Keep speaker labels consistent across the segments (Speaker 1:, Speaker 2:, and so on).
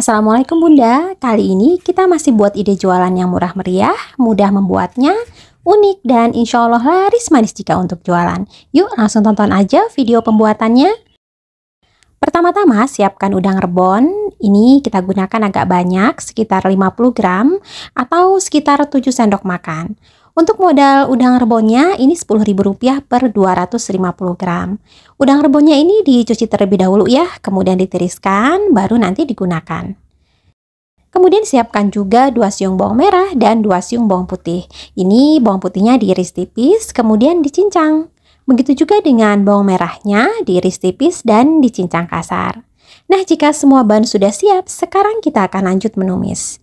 Speaker 1: Assalamualaikum Bunda, kali ini kita masih buat ide jualan yang murah meriah, mudah membuatnya, unik dan insya Allah laris manis jika untuk jualan. Yuk langsung tonton aja video pembuatannya. Pertama-tama siapkan udang rebon, ini kita gunakan agak banyak, sekitar 50 gram atau sekitar 7 sendok makan. Untuk modal udang rebonnya ini Rp10.000 per 250 gram. Udang rebonnya ini dicuci terlebih dahulu ya, kemudian ditiriskan, baru nanti digunakan. Kemudian siapkan juga 2 siung bawang merah dan 2 siung bawang putih. Ini bawang putihnya diiris tipis, kemudian dicincang. Begitu juga dengan bawang merahnya, diiris tipis dan dicincang kasar. Nah, jika semua bahan sudah siap, sekarang kita akan lanjut menumis.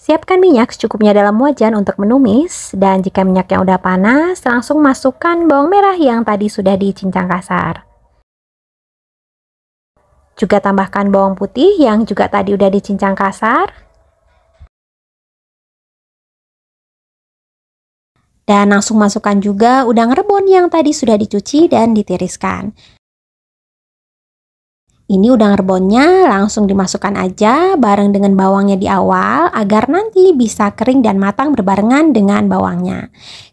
Speaker 1: Siapkan minyak secukupnya dalam wajan untuk menumis dan jika minyaknya udah panas, langsung masukkan bawang merah yang tadi sudah dicincang kasar. Juga tambahkan bawang putih yang juga tadi udah dicincang kasar. Dan langsung masukkan juga udang rebon yang tadi sudah dicuci dan ditiriskan. Ini udang rebonnya langsung dimasukkan aja bareng dengan bawangnya di awal agar nanti bisa kering dan matang berbarengan dengan bawangnya.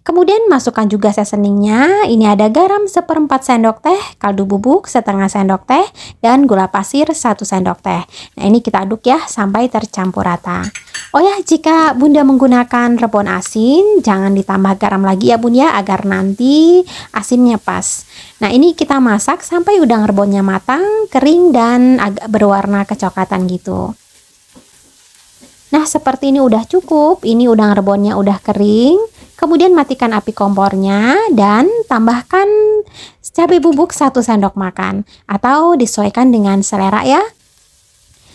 Speaker 1: Kemudian masukkan juga seasoningnya. Ini ada garam seperempat sendok teh, kaldu bubuk setengah sendok teh, dan gula pasir satu sendok teh. Nah ini kita aduk ya sampai tercampur rata. Oh ya, jika Bunda menggunakan rebon asin, jangan ditambah garam lagi ya Bun ya, agar nanti asinnya pas. Nah, ini kita masak sampai udang rebonnya matang, kering, dan agak berwarna kecoklatan gitu. Nah, seperti ini udah cukup, ini udang rebonnya udah kering. Kemudian matikan api kompornya dan tambahkan cabai bubuk 1 sendok makan atau disesuaikan dengan selera ya.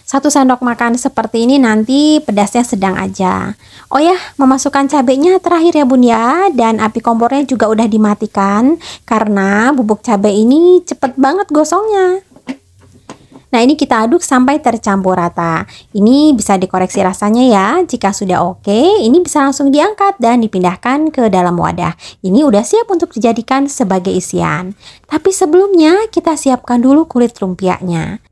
Speaker 1: Satu sendok makan seperti ini nanti pedasnya sedang aja. Oh ya, memasukkan cabenya terakhir ya bun ya. Dan api kompornya juga udah dimatikan karena bubuk cabai ini cepet banget gosongnya. Nah ini kita aduk sampai tercampur rata. Ini bisa dikoreksi rasanya ya. Jika sudah oke, ini bisa langsung diangkat dan dipindahkan ke dalam wadah. Ini udah siap untuk dijadikan sebagai isian. Tapi sebelumnya kita siapkan dulu kulit lumpianya.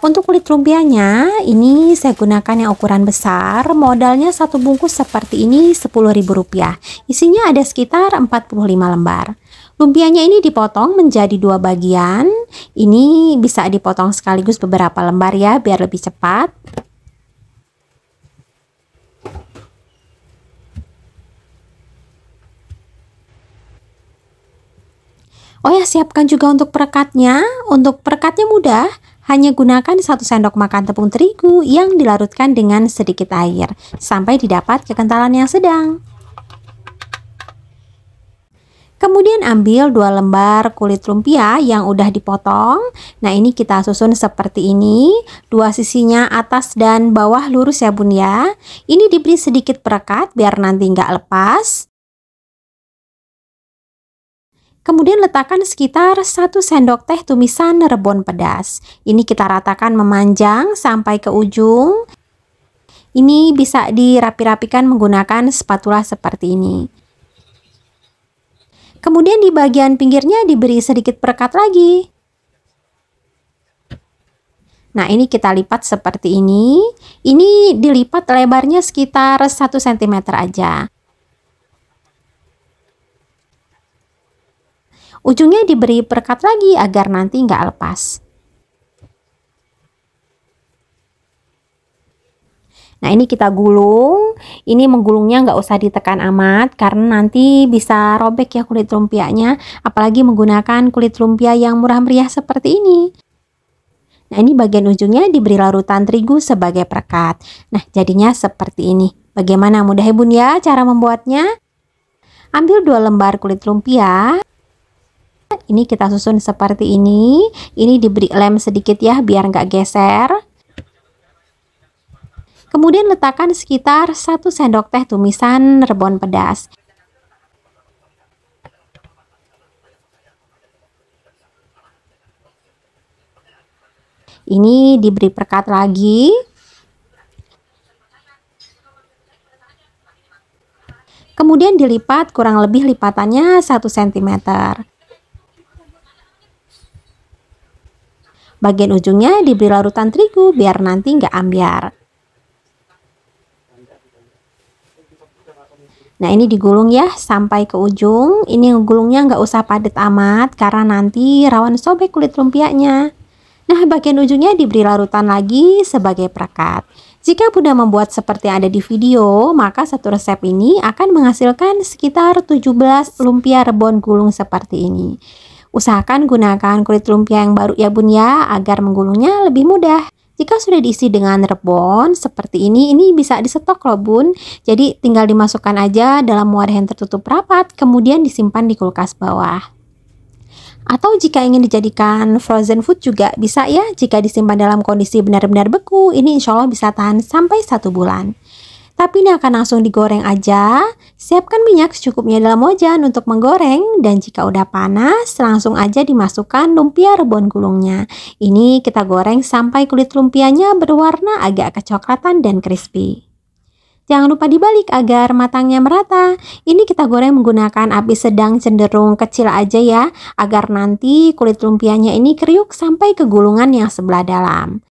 Speaker 1: Untuk kulit lumpianya, ini saya gunakan yang ukuran besar, modalnya satu bungkus seperti ini rp rupiah. Isinya ada sekitar 45 lembar. Lumpianya ini dipotong menjadi dua bagian. Ini bisa dipotong sekaligus beberapa lembar ya biar lebih cepat. Oh ya, siapkan juga untuk perekatnya. Untuk perekatnya mudah, hanya gunakan satu sendok makan tepung terigu yang dilarutkan dengan sedikit air sampai didapat kekentalan yang sedang. Kemudian ambil dua lembar kulit lumpia yang udah dipotong. Nah ini kita susun seperti ini. Dua sisinya atas dan bawah lurus ya bun ya. Ini diberi sedikit perekat biar nanti nggak lepas. Kemudian letakkan sekitar 1 sendok teh tumisan rebon pedas. Ini kita ratakan memanjang sampai ke ujung. Ini bisa dirapi-rapikan menggunakan spatula seperti ini. Kemudian di bagian pinggirnya diberi sedikit perekat lagi. Nah ini kita lipat seperti ini. Ini dilipat lebarnya sekitar 1 cm aja. Ujungnya diberi perkat lagi agar nanti nggak lepas. Nah ini kita gulung, ini menggulungnya nggak usah ditekan amat karena nanti bisa robek ya kulit lumpianya, apalagi menggunakan kulit lumpia yang murah meriah seperti ini. Nah ini bagian ujungnya diberi larutan terigu sebagai perekat. Nah jadinya seperti ini. Bagaimana mudah ya bun ya cara membuatnya? Ambil dua lembar kulit lumpia, ini kita susun seperti ini. Ini diberi lem sedikit ya biar nggak geser. Kemudian letakkan sekitar 1 sendok teh tumisan rebon pedas. Ini diberi perkat lagi. Kemudian dilipat kurang lebih lipatannya 1 cm. Bagian ujungnya diberi larutan terigu biar nanti nggak ambiar. Nah ini digulung ya sampai ke ujung. Ini gulungnya nggak usah padat amat karena nanti rawan sobek kulit lumpianya. Nah bagian ujungnya diberi larutan lagi sebagai perekat. Jika Bunda membuat seperti yang ada di video, maka satu resep ini akan menghasilkan sekitar 17 lumpia rebon gulung seperti ini. Usahakan gunakan kulit lumpia yang baru ya bun ya, agar menggulungnya lebih mudah. Jika sudah diisi dengan rebon seperti ini, ini bisa disetok loh bun. Jadi tinggal dimasukkan aja dalam wadah yang tertutup rapat, kemudian disimpan di kulkas bawah. Atau jika ingin dijadikan frozen food juga bisa ya, jika disimpan dalam kondisi benar-benar beku, ini insya Allah bisa tahan sampai satu bulan tapi ini akan langsung digoreng aja. Siapkan minyak secukupnya dalam wajan untuk menggoreng dan jika udah panas langsung aja dimasukkan lumpia rebon gulungnya. Ini kita goreng sampai kulit lumpianya berwarna agak kecoklatan dan crispy. Jangan lupa dibalik agar matangnya merata. Ini kita goreng menggunakan api sedang cenderung kecil aja ya, agar nanti kulit lumpianya ini kriuk sampai ke gulungan yang sebelah dalam.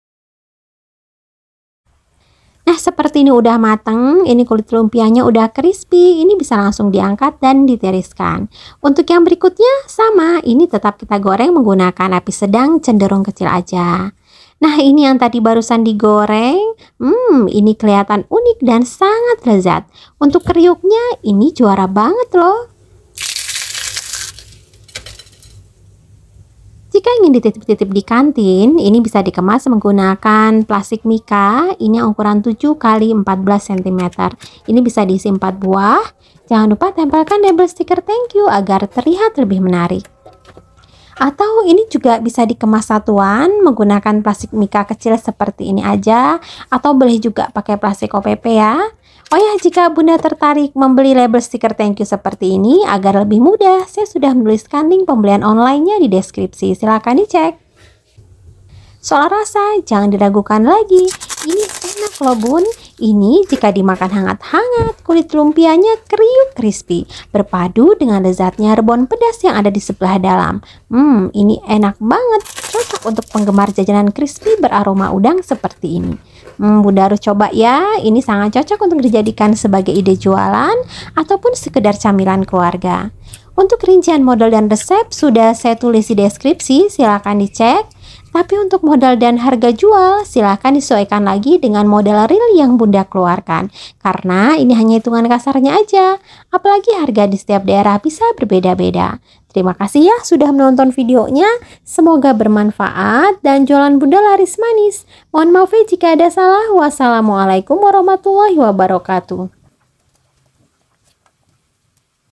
Speaker 1: Nah seperti ini udah mateng, ini kulit lumpianya udah crispy, ini bisa langsung diangkat dan ditiriskan. Untuk yang berikutnya sama, ini tetap kita goreng menggunakan api sedang cenderung kecil aja. Nah ini yang tadi barusan digoreng, hmm ini kelihatan unik dan sangat lezat. Untuk kriuknya ini juara banget loh. Jika ingin dititip-titip di kantin, ini bisa dikemas menggunakan plastik mika, ini ukuran 7 kali 14 cm. Ini bisa diisi 4 buah. Jangan lupa tempelkan label stiker thank you agar terlihat lebih menarik. Atau ini juga bisa dikemas satuan menggunakan plastik mika kecil seperti ini aja atau boleh juga pakai plastik OPP ya. Oh ya, jika Bunda tertarik membeli label stiker thank you seperti ini, agar lebih mudah, saya sudah menuliskan link pembelian online-nya di deskripsi. Silahkan dicek. Soal rasa, jangan diragukan lagi. Ini enak loh bun. Ini jika dimakan hangat-hangat, kulit lumpianya kriuk crispy, berpadu dengan lezatnya rebon pedas yang ada di sebelah dalam. Hmm, ini enak banget, cocok untuk penggemar jajanan crispy beraroma udang seperti ini. Hmm, Bunda harus coba ya. Ini sangat cocok untuk dijadikan sebagai ide jualan ataupun sekedar camilan keluarga. Untuk rincian model dan resep sudah saya tulis di deskripsi, silakan dicek. Tapi untuk modal dan harga jual, silahkan disesuaikan lagi dengan modal real yang Bunda keluarkan. Karena ini hanya hitungan kasarnya aja. Apalagi harga di setiap daerah bisa berbeda-beda. Terima kasih ya sudah menonton videonya. Semoga bermanfaat dan jualan Bunda laris manis. Mohon maaf ya jika ada salah. Wassalamualaikum warahmatullahi wabarakatuh.